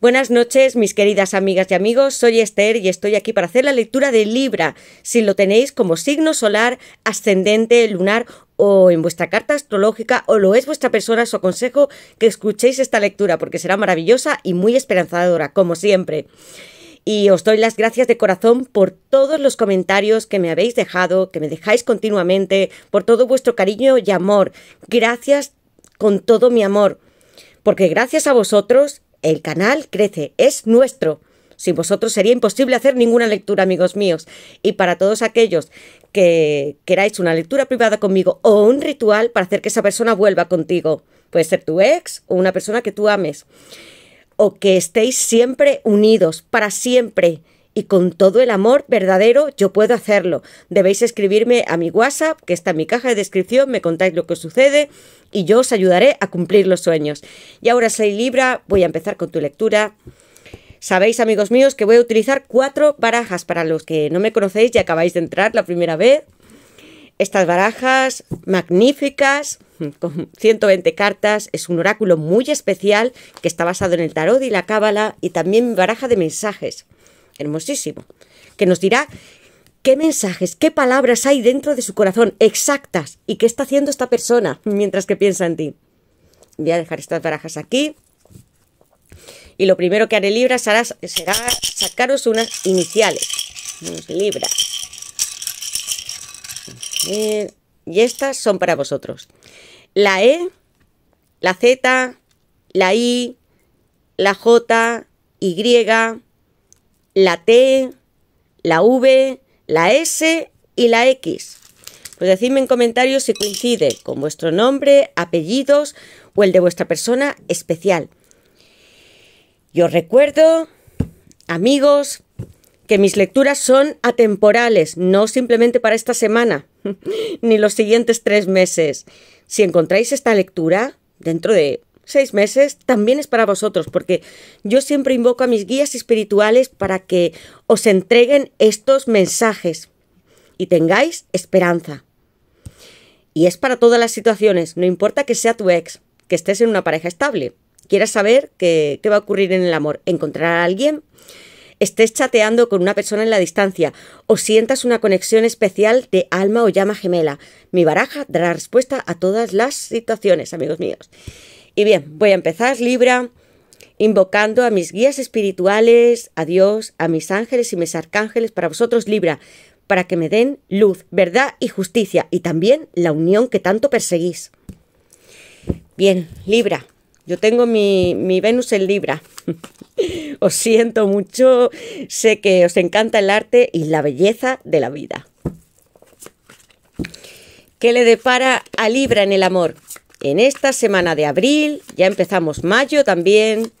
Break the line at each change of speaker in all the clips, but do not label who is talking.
Buenas noches, mis queridas amigas y amigos. Soy Esther y estoy aquí para hacer la lectura de Libra, si lo tenéis como signo solar, ascendente, lunar o en vuestra carta astrológica o lo es vuestra persona, os aconsejo que escuchéis esta lectura porque será maravillosa y muy esperanzadora, como siempre. Y os doy las gracias de corazón por todos los comentarios que me habéis dejado, que me dejáis continuamente, por todo vuestro cariño y amor. Gracias con todo mi amor, porque gracias a vosotros el canal crece, es nuestro. Sin vosotros sería imposible hacer ninguna lectura, amigos míos. Y para todos aquellos que queráis una lectura privada conmigo o un ritual para hacer que esa persona vuelva contigo, puede ser tu ex o una persona que tú ames, o que estéis siempre unidos, para siempre y con todo el amor verdadero yo puedo hacerlo. Debéis escribirme a mi WhatsApp, que está en mi caja de descripción, me contáis lo que sucede y yo os ayudaré a cumplir los sueños. Y ahora, soy Libra, voy a empezar con tu lectura. Sabéis, amigos míos, que voy a utilizar cuatro barajas para los que no me conocéis y acabáis de entrar la primera vez. Estas barajas magníficas, con 120 cartas, es un oráculo muy especial que está basado en el tarot y la cábala y también baraja de mensajes hermosísimo, que nos dirá qué mensajes, qué palabras hay dentro de su corazón exactas y qué está haciendo esta persona mientras que piensa en ti. Voy a dejar estas barajas aquí. Y lo primero que haré Libra será, sacaros unas iniciales. Libra Y estas son para vosotros. La E, la Z, la I, la J, Y, la T, la V, la S y la X. Pues decidme en comentarios si coincide con vuestro nombre, apellidos o el de vuestra persona especial. Yo recuerdo, amigos, que mis lecturas son atemporales, no simplemente para esta semana, ni los siguientes tres meses. Si encontráis esta lectura dentro de seis meses también es para vosotros, porque yo siempre invoco a mis guías espirituales para que os entreguen estos mensajes y tengáis esperanza. Y es para todas las situaciones, no importa que sea tu ex, que estés en una pareja estable, quieras saber qué, qué va a ocurrir en el amor, encontrar a alguien, estés chateando con una persona en la distancia o sientas una conexión especial de alma o llama gemela. Mi baraja dará respuesta a todas las situaciones, amigos míos. Y bien, voy a empezar, Libra, invocando a mis guías espirituales, a Dios, a mis ángeles y mis arcángeles, para vosotros, Libra, para que me den luz, verdad y justicia, y también la unión que tanto perseguís. Bien, Libra, yo tengo mi, mi Venus en Libra. os siento mucho, sé que os encanta el arte y la belleza de la vida. ¿Qué le depara a Libra en el amor? en esta semana de abril, ya empezamos mayo también,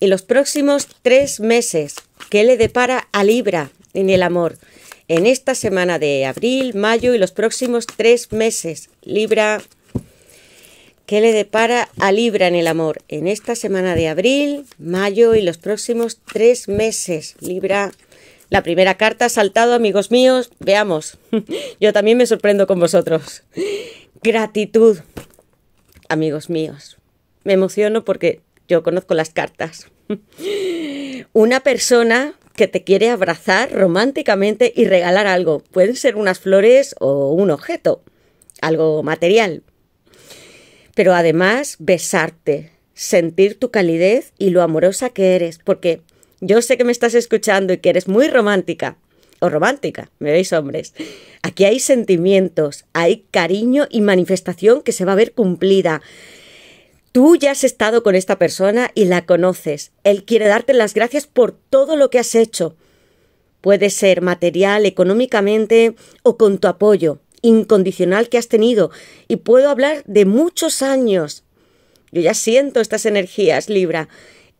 y los próximos tres meses, ¿qué le depara a Libra en el amor? En esta semana de abril, mayo y los próximos tres meses, Libra, ¿qué le depara a Libra en el amor? En esta semana de abril, mayo y los próximos tres meses, Libra. La primera carta ha saltado, amigos míos. Veamos. Yo también me sorprendo con vosotros. Gratitud amigos míos. Me emociono porque yo conozco las cartas. Una persona que te quiere abrazar románticamente y regalar algo. Pueden ser unas flores o un objeto, algo material. Pero además besarte, sentir tu calidez y lo amorosa que eres, porque yo sé que me estás escuchando y que eres muy romántica o romántica, me veis hombres. Aquí hay sentimientos, hay cariño y manifestación que se va a ver cumplida. Tú ya has estado con esta persona y la conoces. Él quiere darte las gracias por todo lo que has hecho. Puede ser material, económicamente o con tu apoyo incondicional que has tenido. Y puedo hablar de muchos años. Yo ya siento estas energías, Libra.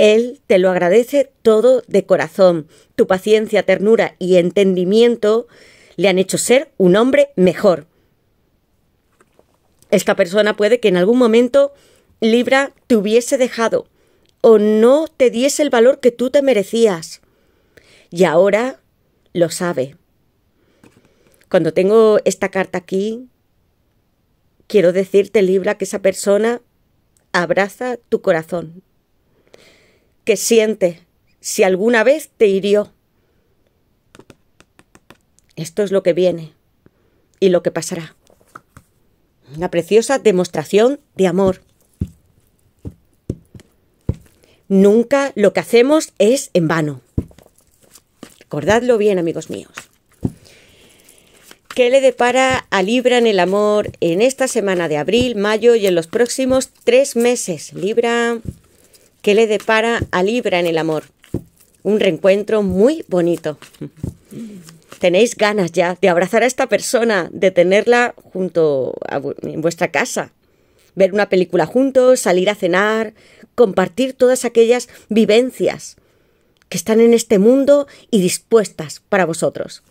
Él te lo agradece todo de corazón. Tu paciencia, ternura y entendimiento le han hecho ser un hombre mejor. Esta persona puede que en algún momento Libra te hubiese dejado o no te diese el valor que tú te merecías. Y ahora lo sabe. Cuando tengo esta carta aquí, quiero decirte, Libra, que esa persona abraza tu corazón que siente si alguna vez te hirió. Esto es lo que viene y lo que pasará. Una preciosa demostración de amor. Nunca lo que hacemos es en vano. Recordadlo bien, amigos míos. ¿Qué le depara a Libra en el amor en esta semana de abril, mayo y en los próximos tres meses? Libra, que le depara a Libra en el amor. Un reencuentro muy bonito. Tenéis ganas ya de abrazar a esta persona, de tenerla junto a en vuestra casa, ver una película juntos, salir a cenar, compartir todas aquellas vivencias que están en este mundo y dispuestas para vosotros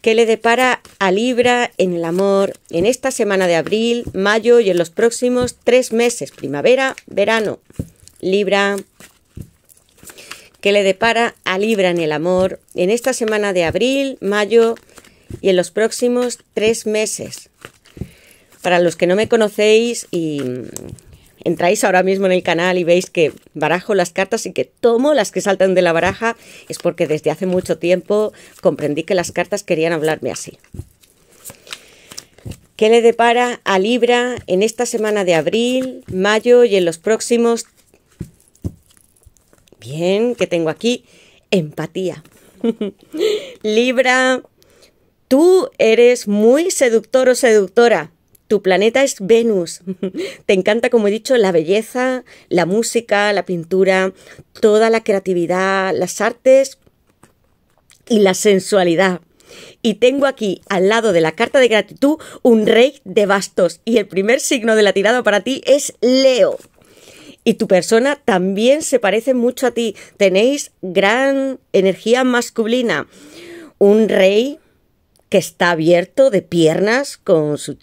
que le depara a Libra en el amor en esta semana de abril, mayo y en los próximos tres meses, primavera, verano. Libra, que le depara a Libra en el amor en esta semana de abril, mayo y en los próximos tres meses. Para los que no me conocéis y entráis ahora mismo en el canal y veis que barajo las cartas y que tomo las que saltan de la baraja, es porque desde hace mucho tiempo comprendí que las cartas querían hablarme así. ¿Qué le depara a Libra en esta semana de abril, mayo y en los próximos? Bien, que tengo aquí empatía. Libra, tú eres muy seductor o seductora. Tu planeta es Venus. Te encanta, como he dicho, la belleza, la música, la pintura, toda la creatividad, las artes y la sensualidad. Y tengo aquí, al lado de la carta de gratitud, un rey de bastos. Y el primer signo de la tirada para ti es Leo. Y tu persona también se parece mucho a ti. Tenéis gran energía masculina. Un rey que está abierto de piernas con su,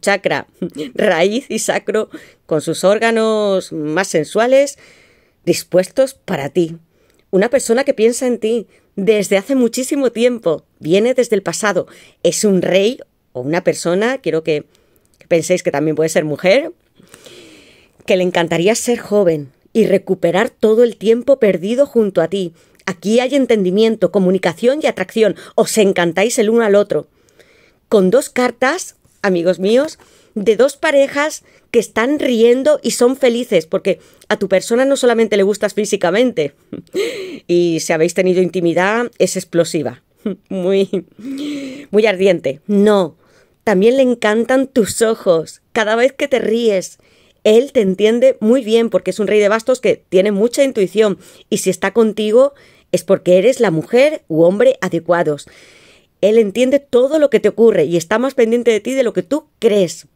chakra raíz y sacro, con sus órganos más sensuales dispuestos para ti. Una persona que piensa en ti desde hace muchísimo tiempo, viene desde el pasado, es un rey o una persona, quiero que penséis que también puede ser mujer, que le encantaría ser joven y recuperar todo el tiempo perdido junto a ti, Aquí hay entendimiento, comunicación y atracción. Os encantáis el uno al otro. Con dos cartas, amigos míos, de dos parejas que están riendo y son felices, porque a tu persona no solamente le gustas físicamente, y si habéis tenido intimidad, es explosiva, muy, muy ardiente. No, también le encantan tus ojos, cada vez que te ríes. Él te entiende muy bien porque es un rey de bastos que tiene mucha intuición y si está contigo es porque eres la mujer u hombre adecuados. Él entiende todo lo que te ocurre y está más pendiente de ti de lo que tú crees.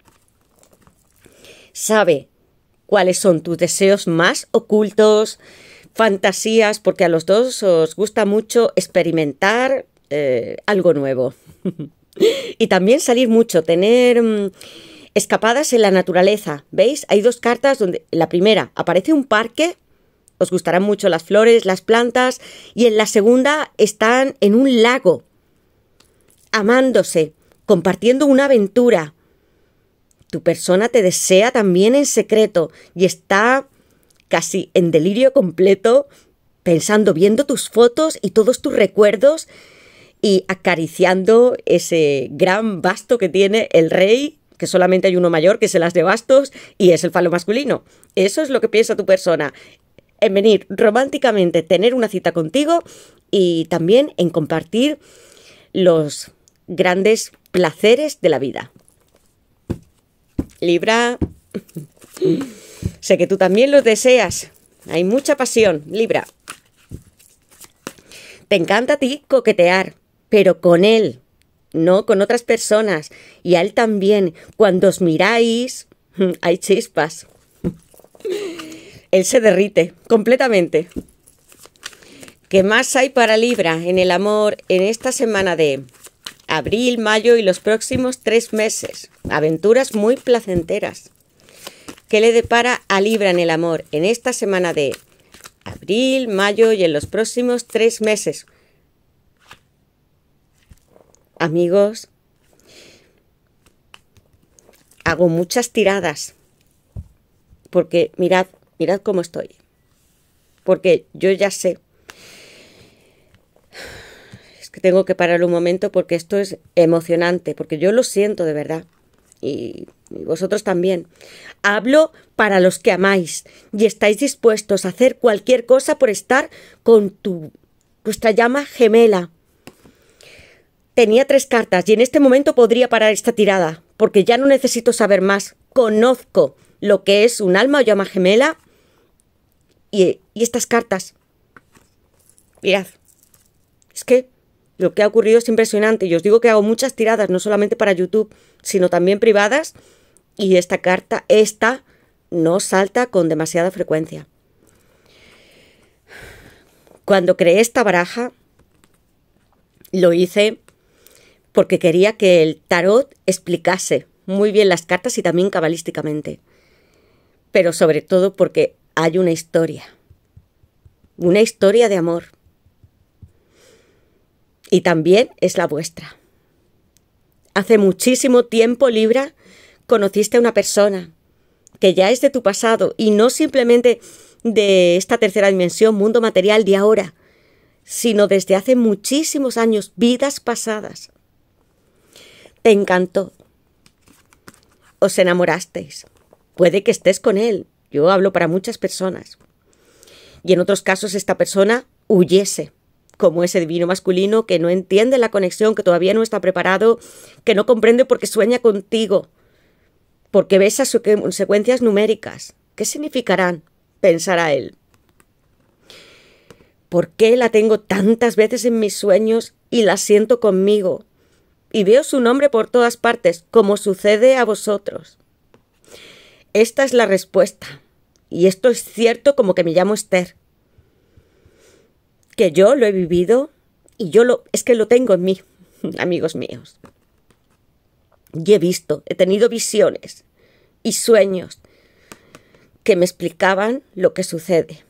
Sabe cuáles son tus deseos más ocultos, fantasías, porque a los dos os gusta mucho experimentar eh, algo nuevo. y también salir mucho, tener mm, escapadas en la naturaleza. ¿Veis? Hay dos cartas donde la primera aparece un parque os gustarán mucho las flores, las plantas, y en la segunda están en un lago, amándose, compartiendo una aventura. Tu persona te desea también en secreto y está casi en delirio completo, pensando, viendo tus fotos y todos tus recuerdos y acariciando ese gran basto que tiene el rey, que solamente hay uno mayor, que se las de bastos, y es el falo masculino. Eso es lo que piensa tu persona en venir románticamente, tener una cita contigo y también en compartir los grandes placeres de la vida. Libra, sé que tú también los deseas. Hay mucha pasión, Libra. Te encanta a ti coquetear, pero con él, no con otras personas. Y a él también. Cuando os miráis, hay chispas él se derrite completamente. ¿Qué más hay para Libra en el amor en esta semana de abril, mayo y los próximos tres meses? Aventuras muy placenteras. ¿Qué le depara a Libra en el amor en esta semana de abril, mayo y en los próximos tres meses? Amigos, hago muchas tiradas porque mirad, mirad cómo estoy. Porque yo ya sé. Es que tengo que parar un momento porque esto es emocionante, porque yo lo siento de verdad. Y, vosotros también. Hablo para los que amáis y estáis dispuestos a hacer cualquier cosa por estar con tu vuestra llama gemela. Tenía tres cartas y en este momento podría parar esta tirada, porque ya no necesito saber más. Conozco lo que es un alma o llama gemela y, estas cartas, mirad, es que lo que ha ocurrido es impresionante. Y os digo que hago muchas tiradas, no solamente para YouTube, sino también privadas. Y esta carta, esta, no salta con demasiada frecuencia. Cuando creé esta baraja, lo hice porque quería que el tarot explicase muy bien las cartas y también cabalísticamente. Pero sobre todo porque hay una historia, una historia de amor. Y también es la vuestra. Hace muchísimo tiempo, Libra, conociste a una persona que ya es de tu pasado y no simplemente de esta tercera dimensión, mundo material de ahora, sino desde hace muchísimos años, vidas pasadas. Te encantó. Os enamorasteis. Puede que estés con él, yo hablo para muchas personas. Y en otros casos esta persona huyese, como ese divino masculino que no entiende la conexión, que todavía no está preparado, que no comprende porque sueña contigo, porque ve esas consecuencias numéricas. ¿Qué significarán? Pensará él. ¿Por qué la tengo tantas veces en mis sueños y la siento conmigo? Y veo su nombre por todas partes, como sucede a vosotros. Esta es la respuesta. Y esto es cierto como que me llamo Esther. Que yo lo he vivido y yo lo es que lo tengo en mí, amigos míos. Y he visto, he tenido visiones y sueños que me explicaban lo que sucede.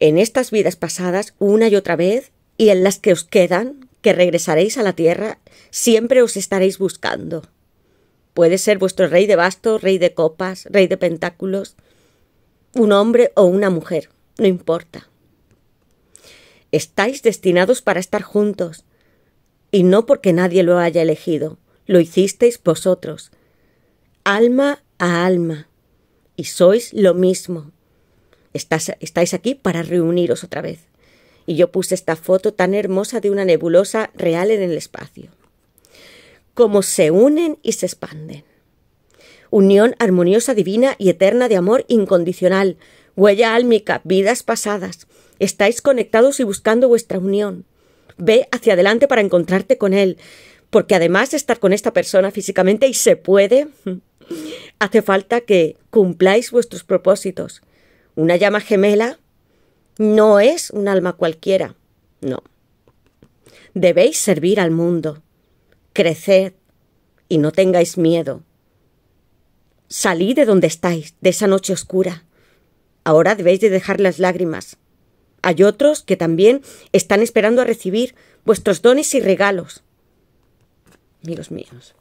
En estas vidas pasadas, una y otra vez, y en las que os quedan, que regresaréis a la tierra, siempre os estaréis buscando. Puede ser vuestro rey de bastos, rey de copas, rey de pentáculos, un hombre o una mujer, no importa. Estáis destinados para estar juntos, y no porque nadie lo haya elegido, lo hicisteis vosotros, alma a alma, y sois lo mismo. estáis aquí para reuniros otra vez. Y yo puse esta foto tan hermosa de una nebulosa real en el espacio como se unen y se expanden. Unión armoniosa, divina y eterna de amor incondicional, huella álmica, vidas pasadas. Estáis conectados y buscando vuestra unión. Ve hacia adelante para encontrarte con él, porque además de estar con esta persona físicamente y se puede, hace falta que cumpláis vuestros propósitos. Una llama gemela no es un alma cualquiera, no. Debéis servir al mundo, Creced y no tengáis miedo. Salid de donde estáis, de esa noche oscura. Ahora debéis de dejar las lágrimas. Hay otros que también están esperando a recibir vuestros dones y regalos. Amigos míos,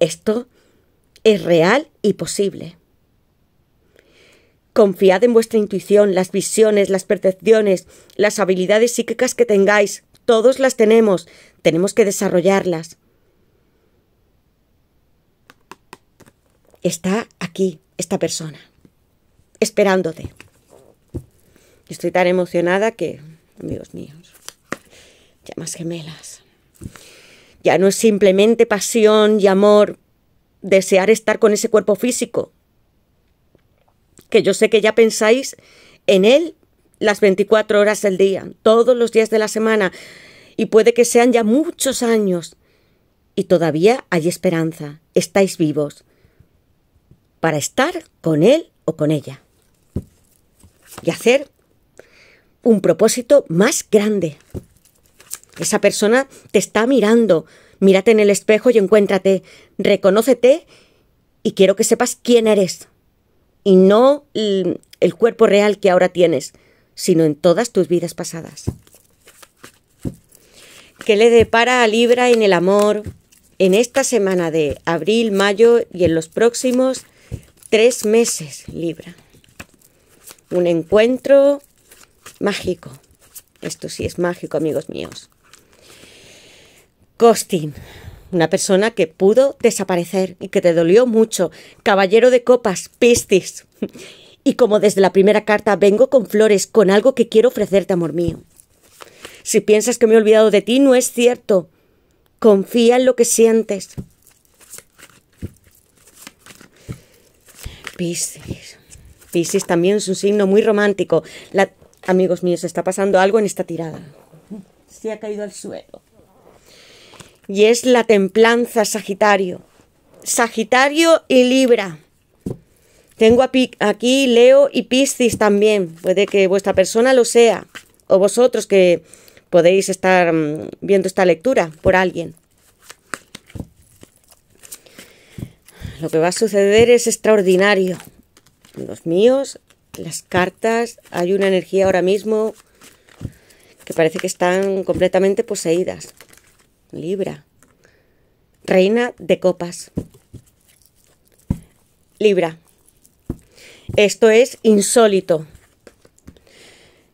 esto es real y posible. Confiad en vuestra intuición, las visiones, las percepciones, las habilidades psíquicas que tengáis. Todos las tenemos. Tenemos que desarrollarlas. Está aquí esta persona, esperándote. Estoy tan emocionada que, amigos míos, llamas gemelas. Ya no es simplemente pasión y amor, desear estar con ese cuerpo físico, que yo sé que ya pensáis en él las 24 horas del día, todos los días de la semana, y puede que sean ya muchos años. Y todavía hay esperanza, estáis vivos, para estar con él o con ella. Y hacer un propósito más grande. Esa persona te está mirando, mírate en el espejo y encuéntrate, reconócete y quiero que sepas quién eres y no el, el cuerpo real que ahora tienes, sino en todas tus vidas pasadas. ¿Qué le depara a Libra en el amor en esta semana de abril, mayo y en los próximos tres meses, Libra? Un encuentro mágico. Esto sí es mágico, amigos míos. Costin, una persona que pudo desaparecer y que te dolió mucho. Caballero de copas, pistis y como desde la primera carta vengo con flores, con algo que quiero ofrecerte, amor mío. Si piensas que me he olvidado de ti, no es cierto. Confía en lo que sientes. Piscis. Piscis también es un signo muy romántico. Amigos míos, está pasando algo en esta tirada. Se ha caído al suelo. Y es la templanza, Sagitario. Sagitario y Libra. Tengo aquí Leo y Piscis también. Puede que vuestra persona lo sea. O vosotros que podéis estar mm, viendo esta lectura por alguien. Lo que va a suceder es extraordinario. Los míos, las cartas, hay una energía ahora mismo que parece que están completamente poseídas. Libra. Reina de copas. Libra. Esto es insólito.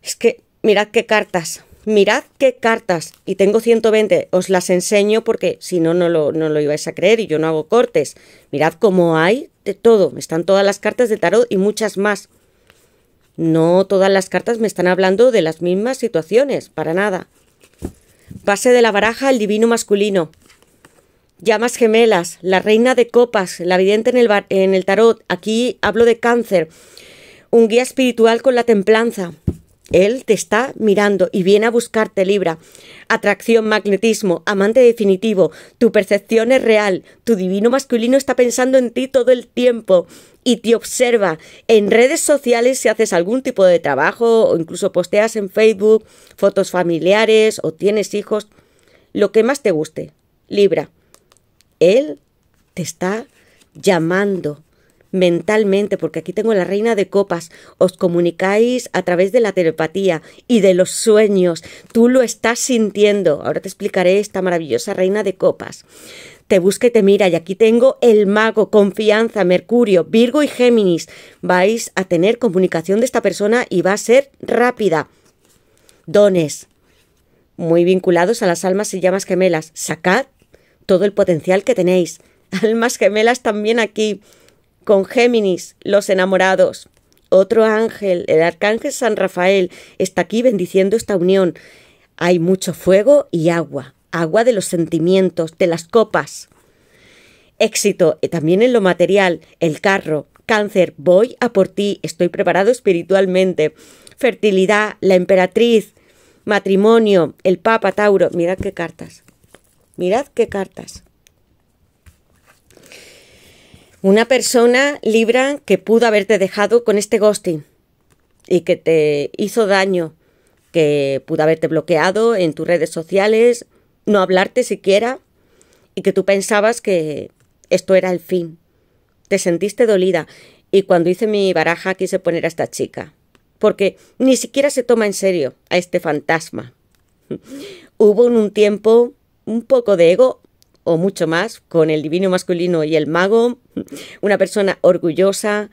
Es que mirad qué cartas, mirad qué cartas. Y tengo 120, os las enseño porque si no, no lo, no lo ibais a creer y yo no hago cortes. Mirad cómo hay de todo. Están todas las cartas de tarot y muchas más. No todas las cartas me están hablando de las mismas situaciones, para nada. Pase de la baraja, al divino masculino. Llamas gemelas, la reina de copas, la vidente en el, en el tarot, aquí hablo de cáncer, un guía espiritual con la templanza. Él te está mirando y viene a buscarte Libra. Atracción, magnetismo, amante definitivo, tu percepción es real, tu divino masculino está pensando en ti todo el tiempo y te observa en redes sociales si haces algún tipo de trabajo o incluso posteas en Facebook fotos familiares o tienes hijos, lo que más te guste. Libra. Él te está llamando mentalmente, porque aquí tengo la reina de copas, os comunicáis a través de la telepatía y de los sueños, tú lo estás sintiendo, ahora te explicaré esta maravillosa reina de copas. Te busca y te mira, y aquí tengo el mago, confianza, Mercurio, Virgo y Géminis. Vais a tener comunicación de esta persona y va a ser rápida. Dones, muy vinculados a las almas y llamas gemelas. Sacad todo el potencial que tenéis. Almas gemelas también aquí, con Géminis, los enamorados. Otro ángel, el arcángel San Rafael, está aquí bendiciendo esta unión. Hay mucho fuego y agua, agua de los sentimientos, de las copas. Éxito, también en lo material, el carro, cáncer, voy a por ti, estoy preparado espiritualmente. Fertilidad, la emperatriz, matrimonio, el Papa Tauro, mirad qué cartas. Mirad qué cartas. Una persona, Libra, que pudo haberte dejado con este ghosting y que te hizo daño, que pudo haberte bloqueado en tus redes sociales, no hablarte siquiera y que tú pensabas que esto era el fin. Te sentiste dolida y cuando hice mi baraja quise poner a esta chica, porque ni siquiera se toma en serio a este fantasma. Hubo un tiempo un poco de ego o mucho más con el divino masculino y el mago, una persona orgullosa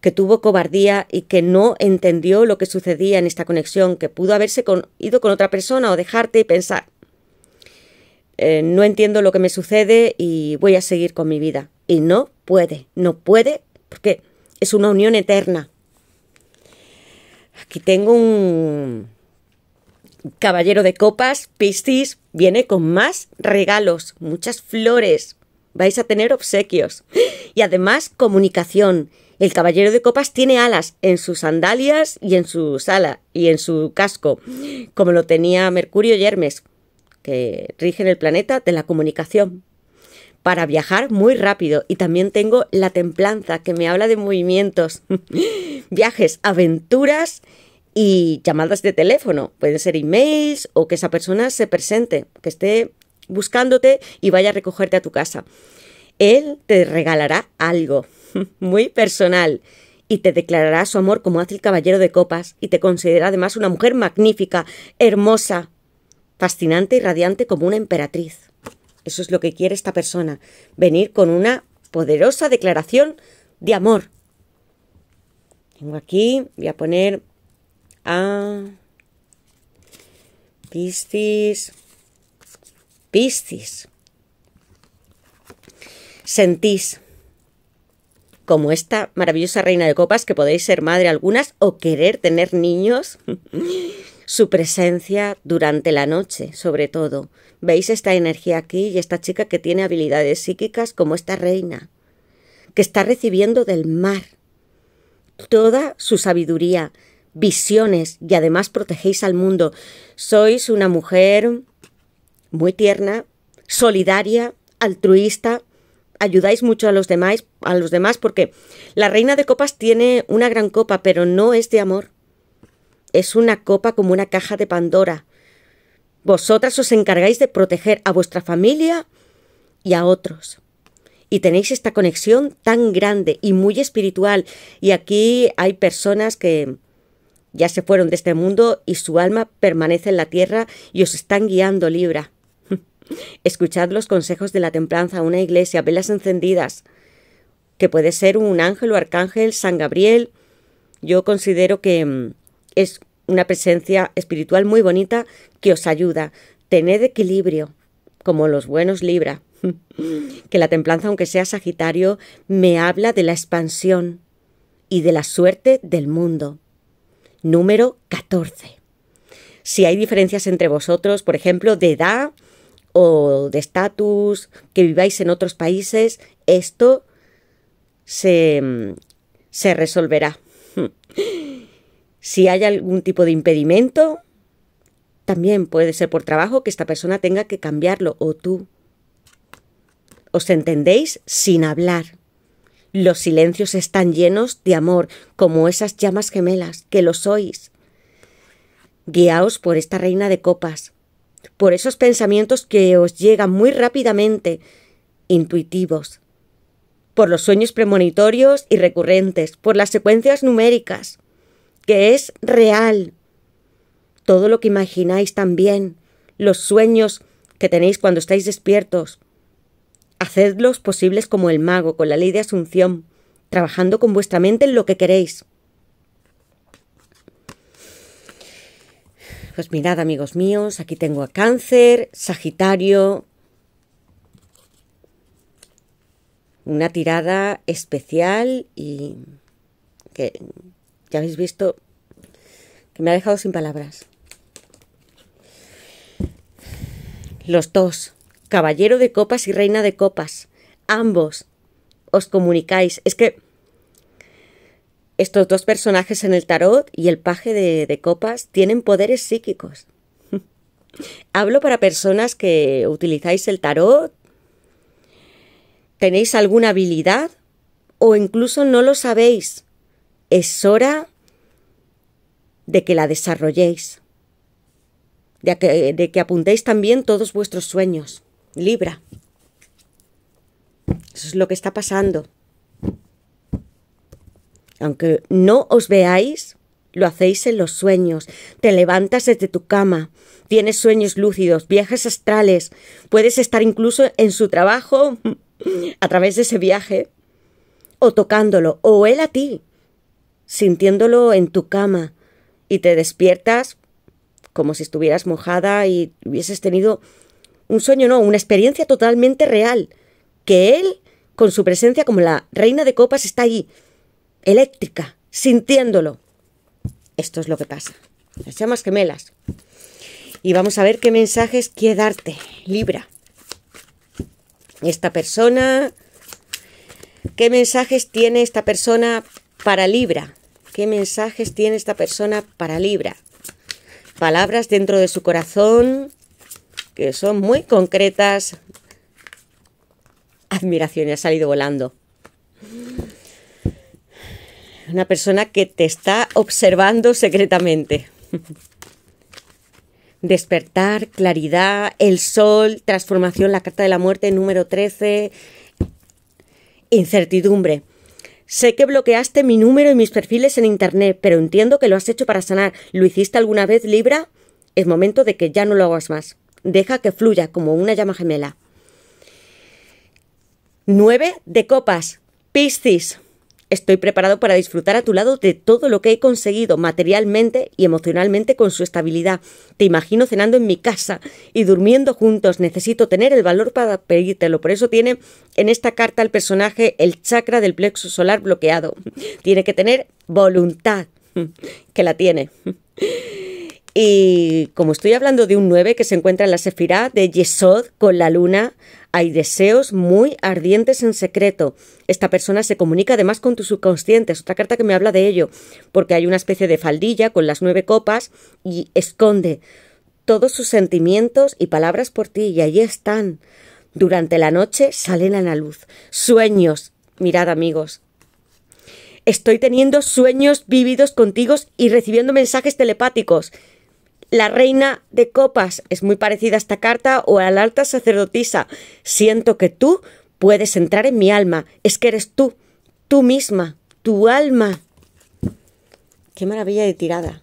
que tuvo cobardía y que no entendió lo que sucedía en esta conexión, que pudo haberse ido con otra persona o dejarte y pensar, eh, no entiendo lo que me sucede y voy a seguir con mi vida. Y no puede, no puede, porque es una unión eterna. Aquí tengo un, Caballero de Copas, Piscis, viene con más regalos, muchas flores. Vais a tener obsequios. Y además comunicación. El caballero de copas tiene alas en sus sandalias y en su sala y en su casco, como lo tenía Mercurio y Hermes, que rigen el planeta de la comunicación. Para viajar muy rápido y también tengo la templanza que me habla de movimientos, viajes, aventuras y llamadas de teléfono, pueden ser emails o que esa persona se presente, que esté buscándote y vaya a recogerte a tu casa. Él te regalará algo muy personal y te declarará su amor como hace el caballero de copas y te considera además una mujer magnífica, hermosa, fascinante y radiante como una emperatriz. Eso es lo que quiere esta persona, venir con una poderosa declaración de amor. Tengo aquí, voy a poner Ah, Piscis. Piscis. Sentís, como esta maravillosa reina de copas, que podéis ser madre algunas o querer tener niños, su presencia durante la noche, sobre todo. Veis esta energía aquí y esta chica que tiene habilidades psíquicas como esta reina, que está recibiendo del mar toda su sabiduría, visiones y además protegéis al mundo. Sois una mujer muy tierna, solidaria, altruista, ayudáis mucho a los demás, a los demás porque la reina de copas tiene una gran copa, pero no es de amor. Es una copa como una caja de Pandora. Vosotras os encargáis de proteger a vuestra familia y a otros. Y tenéis esta conexión tan grande y muy espiritual. Y aquí hay personas que, ya se fueron de este mundo y su alma permanece en la tierra y os están guiando Libra. Escuchad los consejos de la templanza, una iglesia, velas encendidas, que puede ser un ángel o arcángel, San Gabriel. Yo considero que mm, es una presencia espiritual muy bonita que os ayuda. Tened equilibrio, como los buenos Libra. que la templanza, aunque sea Sagitario, me habla de la expansión y de la suerte del mundo número 14. Si hay diferencias entre vosotros, por ejemplo, de edad o de estatus, que viváis en otros países, esto se, mm, se resolverá. Si hay algún tipo de impedimento, también puede ser por trabajo que esta persona tenga que cambiarlo o tú. Os entendéis sin hablar. Los silencios están llenos de amor, como esas llamas gemelas, que lo sois. Guiaos por esta reina de copas, por esos pensamientos que os llegan muy rápidamente, intuitivos, por los sueños premonitorios y recurrentes, por las secuencias numéricas, que es real. Todo lo que imagináis también, los sueños que tenéis cuando estáis despiertos, Hacedlos posibles como el mago, con la ley de asunción, trabajando con vuestra mente en lo que queréis. Pues mirad, amigos míos, aquí tengo a Cáncer, Sagitario. Una tirada especial y que ya habéis visto que me ha dejado sin palabras. Los dos, caballero de copas y reina de copas. Ambos os comunicáis. Es que estos dos personajes en el tarot y el paje de, copas tienen poderes psíquicos. Hablo para personas que utilizáis el tarot, tenéis alguna habilidad o incluso no lo sabéis. Es hora de que la desarrolléis, de que apuntéis también todos vuestros sueños. Libra. Eso es lo que está pasando. Aunque no os veáis, lo hacéis en los sueños. Te levantas desde tu cama, tienes sueños lúcidos, viajes astrales, puedes estar incluso en su trabajo a través de ese viaje, o tocándolo, o él a ti, sintiéndolo en tu cama, y te despiertas como si estuvieras mojada y hubieses tenido un sueño no, una experiencia totalmente real, que él, con su presencia como la reina de copas, está ahí, eléctrica, sintiéndolo. Esto es lo que pasa. Las llamas gemelas. Y vamos a ver qué mensajes quiere darte, Libra. Esta persona, ¿qué mensajes tiene esta persona para Libra? ¿Qué mensajes tiene esta persona para Libra? Palabras dentro de su corazón, que son muy concretas. y ha salido volando. Una persona que te está observando secretamente. Despertar, claridad, el sol, transformación, la carta de la muerte número 13, incertidumbre. Sé que bloqueaste mi número y mis perfiles en Internet, pero entiendo que lo has hecho para sanar. ¿Lo hiciste alguna vez, Libra? Es momento de que ya no lo hagas más. Deja que fluya como una llama gemela. 9 de copas. Piscis. Estoy preparado para disfrutar a tu lado de todo lo que he conseguido materialmente y emocionalmente con su estabilidad. Te imagino cenando en mi casa y durmiendo juntos. Necesito tener el valor para pedírtelo. Por eso tiene en esta carta el personaje el chakra del plexo solar bloqueado. Tiene que tener voluntad, que la tiene. Y como estoy hablando de un 9 que se encuentra en la Sefirá de Yesod con la luna, hay deseos muy ardientes en secreto. Esta persona se comunica además con tu subconsciente. Es otra carta que me habla de ello, porque hay una especie de faldilla con las nueve copas y esconde todos sus sentimientos y palabras por ti, y allí están. Durante la noche salen a la luz. Sueños. Mirad, amigos, estoy teniendo sueños vívidos contigo y recibiendo mensajes telepáticos. La reina de copas es muy parecida a esta carta o a la alta sacerdotisa. Siento que tú puedes entrar en mi alma. Es que eres tú, tú misma, tu alma. Qué maravilla de tirada.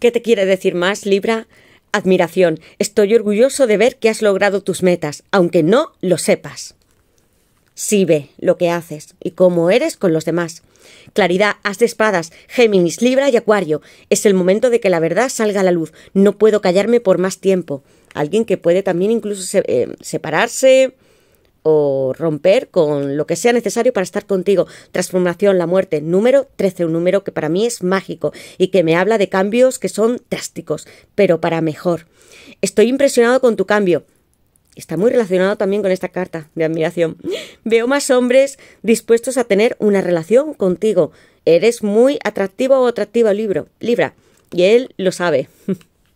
¿Qué te quiere decir más, Libra? Admiración. Estoy orgulloso de ver que has logrado tus metas, aunque no lo sepas. Sí ve lo que haces y cómo eres con los demás. Claridad, haz de Espadas, Géminis, Libra y Acuario. Es el momento de que la verdad salga a la luz. No puedo callarme por más tiempo. Alguien que puede también incluso eh, separarse o romper con lo que sea necesario para estar contigo. Transformación, la muerte, número 13, un número que para mí es mágico y que me habla de cambios que son drásticos, pero para mejor. Estoy impresionado con tu cambio está muy relacionado también con esta carta de admiración. Veo más hombres dispuestos a tener una relación contigo. Eres muy atractivo o atractiva, Libra, y él lo sabe.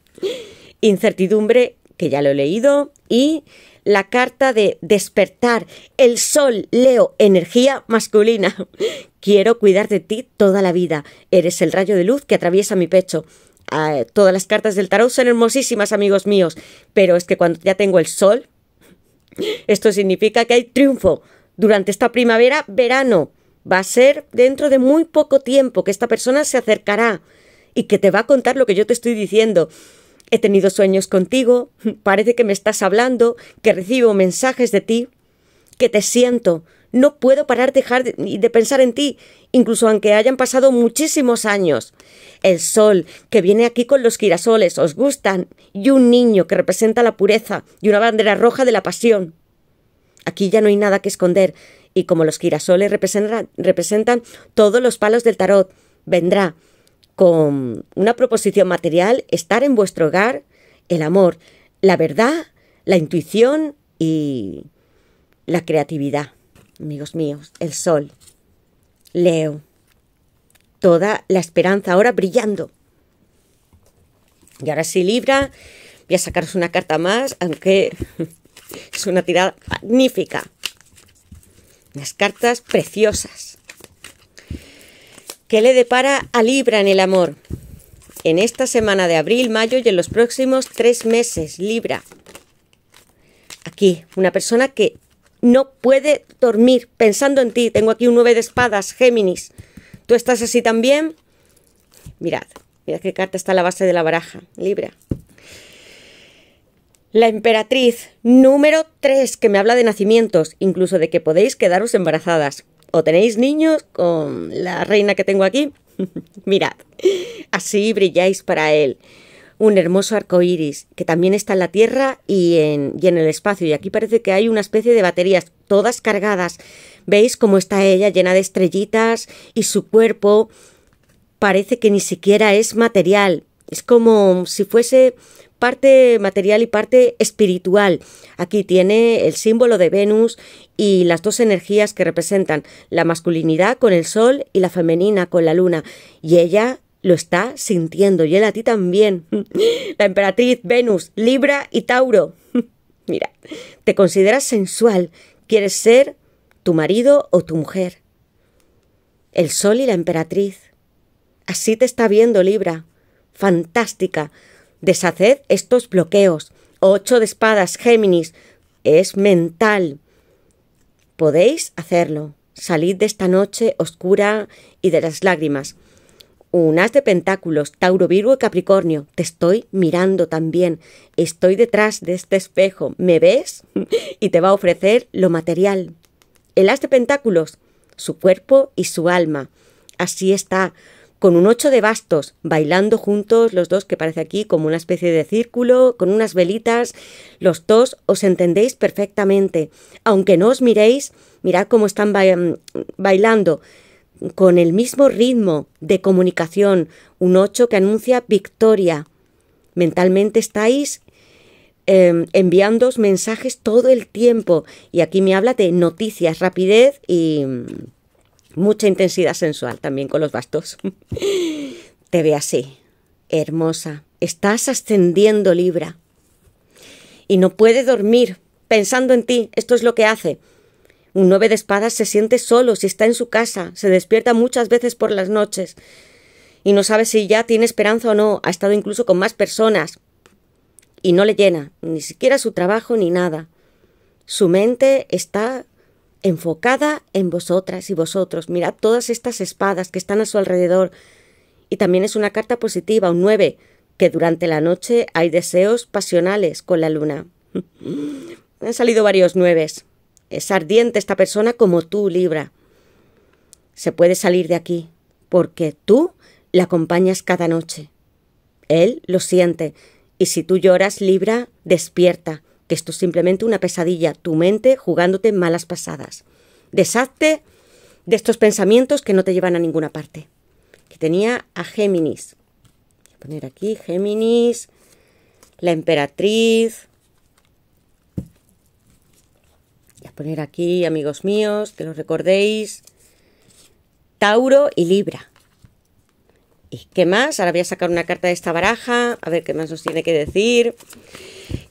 Incertidumbre, que ya lo he leído, y la carta de despertar, el sol, Leo, energía masculina. Quiero cuidar de ti toda la vida. Eres el rayo de luz que atraviesa mi pecho. Ah, todas las cartas del tarot son hermosísimas, amigos míos, pero es que cuando ya tengo el sol, esto significa que hay triunfo. Durante esta primavera, verano, va a ser dentro de muy poco tiempo que esta persona se acercará y que te va a contar lo que yo te estoy diciendo. He tenido sueños contigo, parece que me estás hablando, que recibo mensajes de ti, que te siento. No puedo parar de dejar de pensar en ti, incluso aunque hayan pasado muchísimos años el sol, que viene aquí con los girasoles, os gustan, y un niño que representa la pureza y una bandera roja de la pasión. Aquí ya no hay nada que esconder, y como los girasoles representan, todos los palos del tarot, vendrá con una proposición material estar en vuestro hogar, el amor, la verdad, la intuición y la creatividad. Amigos míos, el sol. Leo toda la esperanza ahora brillando. Y ahora sí, Libra, voy a sacaros una carta más, aunque es una tirada magnífica. Unas cartas preciosas. ¿Qué le depara a Libra en el amor? En esta semana de abril, mayo y en los próximos tres meses, Libra. Aquí, una persona que no puede dormir pensando en ti. Tengo aquí un 9 de espadas, Géminis. ¿Tú estás así también? Mirad, mirad qué carta está a la base de la baraja, Libra. La emperatriz número 3, que me habla de nacimientos, incluso de que podéis quedaros embarazadas. O tenéis niños con la reina que tengo aquí. Mirad, así brilláis para él. Un hermoso arco iris que también está en la tierra y en, y en el espacio. Y aquí parece que hay una especie de baterías, todas cargadas. Veis cómo está ella llena de estrellitas y su cuerpo parece que ni siquiera es material. Es como si fuese parte material y parte espiritual. Aquí tiene el símbolo de Venus y las dos energías que representan la masculinidad con el sol y la femenina con la luna. Y ella lo está sintiendo y él a ti también. La emperatriz Venus, Libra y Tauro. Mira, te consideras sensual, quieres ser tu marido o tu mujer. El sol y la emperatriz. Así te está viendo Libra. Fantástica. Deshaced estos bloqueos. Ocho de espadas, Géminis. Es mental. Podéis hacerlo. Salid de esta noche oscura y de las lágrimas. Un de pentáculos, Tauro, Virgo y Capricornio. Te estoy mirando también. Estoy detrás de este espejo. ¿Me ves? y te va a ofrecer lo material el as de pentáculos, su cuerpo y su alma. Así está, con un ocho de bastos, bailando juntos los dos que parece aquí como una especie de círculo, con unas velitas, los dos os entendéis perfectamente. Aunque no os miréis, mirad cómo están mm, bailando, con el mismo ritmo de comunicación, un ocho que anuncia victoria. Mentalmente estáis Em, enviando mensajes todo el tiempo. Y aquí me habla de noticias, rapidez y mm, mucha intensidad sensual también con los bastos. Te ve así, hermosa. Estás ascendiendo Libra. Y no puede dormir pensando en ti. Esto es lo que hace. Un nueve de espadas se siente solo si está en su casa, se despierta muchas veces por las noches y no sabe si ya tiene esperanza o no. Ha estado incluso con más personas y no le llena, ni siquiera su trabajo ni nada. Su mente está enfocada en vosotras y vosotros. Mirad todas estas espadas que están a su alrededor. Y también es una carta positiva, un nueve, que durante la noche hay deseos pasionales con la luna. Han salido varios nueves. Es ardiente esta persona como tú, Libra. Se puede salir de aquí, porque tú la acompañas cada noche. Él lo siente, y si tú lloras, Libra, despierta, que esto es simplemente una pesadilla, tu mente jugándote malas pasadas. Deshazte de estos pensamientos que no te llevan a ninguna parte. Que tenía a Géminis. Voy a poner aquí Géminis, la emperatriz. Voy a poner aquí, amigos míos, que los recordéis. Tauro y Libra. ¿Y qué más? Ahora voy a sacar una carta de esta baraja, a ver qué más nos tiene que decir.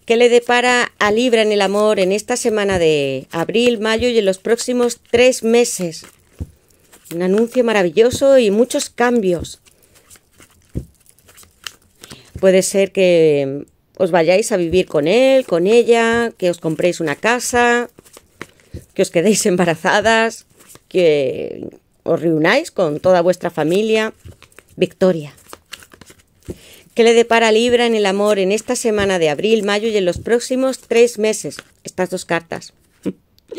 ¿Qué le depara a Libra en el amor en esta semana de abril, mayo y en los próximos tres meses? Un anuncio maravilloso y muchos cambios. Puede ser que os vayáis a vivir con él, con ella, que os compréis una casa, que os quedéis embarazadas, que os reunáis con toda vuestra familia. Victoria. ¿Qué le depara Libra en el amor en esta semana de abril, mayo y en los próximos tres meses? Estas dos cartas.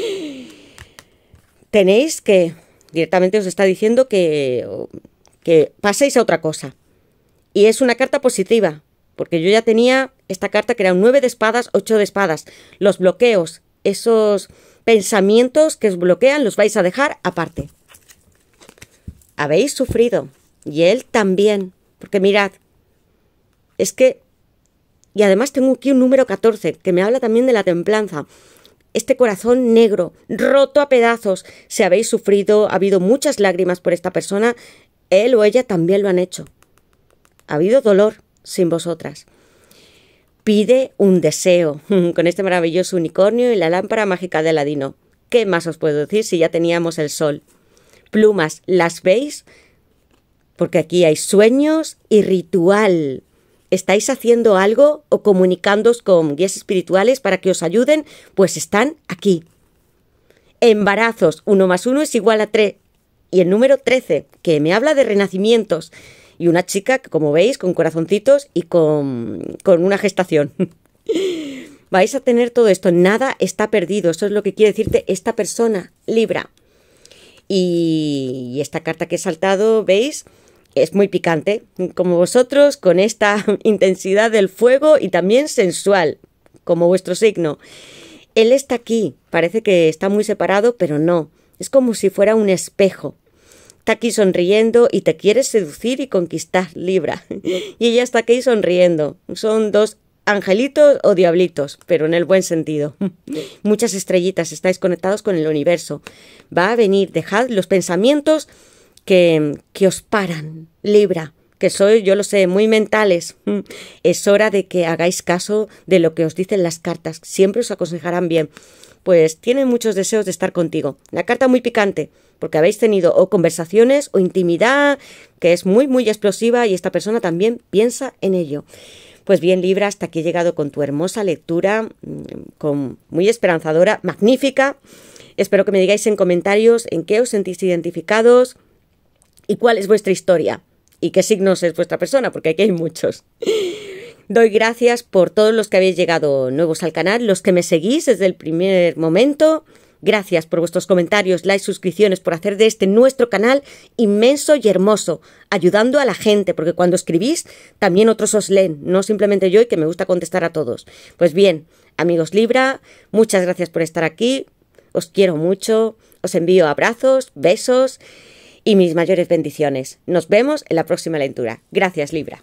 Tenéis que, directamente os está diciendo que, que paséis a otra cosa. Y es una carta positiva, porque yo ya tenía esta carta que era un nueve de espadas, ocho de espadas. Los bloqueos, esos pensamientos que os bloquean, los vais a dejar aparte. Habéis sufrido, y él también, porque mirad, es que... Y además tengo aquí un número 14, que me habla también de la templanza. Este corazón negro, roto a pedazos, si habéis sufrido, ha habido muchas lágrimas por esta persona, él o ella también lo han hecho. Ha habido dolor sin vosotras pide un deseo con este maravilloso unicornio y la lámpara mágica de Ladino. ¿Qué más os puedo decir si ya teníamos el sol? Plumas, ¿las veis? porque aquí hay sueños y ritual. ¿Estáis haciendo algo o comunicándoos con guías espirituales para que os ayuden? Pues están aquí. Embarazos, uno más uno es igual a tres. Y el número 13, que me habla de renacimientos. Y una chica, como veis, con corazoncitos y con, con una gestación. Vais a tener todo esto. Nada está perdido. Eso es lo que quiere decirte esta persona, Libra. Y, esta carta que he saltado, ¿veis? es muy picante, como vosotros, con esta intensidad del fuego y también sensual, como vuestro signo. Él está aquí, parece que está muy separado, pero no, es como si fuera un espejo. Está aquí sonriendo y te quiere seducir y conquistar Libra. y ella está aquí sonriendo. Son dos angelitos o diablitos, pero en el buen sentido. Muchas estrellitas, estáis conectados con el universo. Va a venir, dejad los pensamientos que, os paran, Libra, que sois, yo lo sé, muy mentales. Mm. Es hora de que hagáis caso de lo que os dicen las cartas, siempre os aconsejarán bien. Pues tienen muchos deseos de estar contigo. La carta muy picante, porque habéis tenido o conversaciones o intimidad que es muy, muy explosiva y esta persona también piensa en ello. Pues bien, Libra, hasta aquí he llegado con tu hermosa lectura, mm, con muy esperanzadora, magnífica. Espero que me digáis en comentarios en qué os sentís identificados, y cuál es vuestra historia y qué signos es vuestra persona, porque aquí hay muchos. Doy gracias por todos los que habéis llegado nuevos al canal, los que me seguís desde el primer momento. Gracias por vuestros comentarios, likes, suscripciones, por hacer de este nuestro canal inmenso y hermoso, ayudando a la gente, porque cuando escribís también otros os leen, no simplemente yo y que me gusta contestar a todos. Pues bien, amigos Libra, muchas gracias por estar aquí, os quiero mucho, os envío abrazos, besos y mis mayores bendiciones. Nos vemos en la próxima lectura. Gracias, Libra.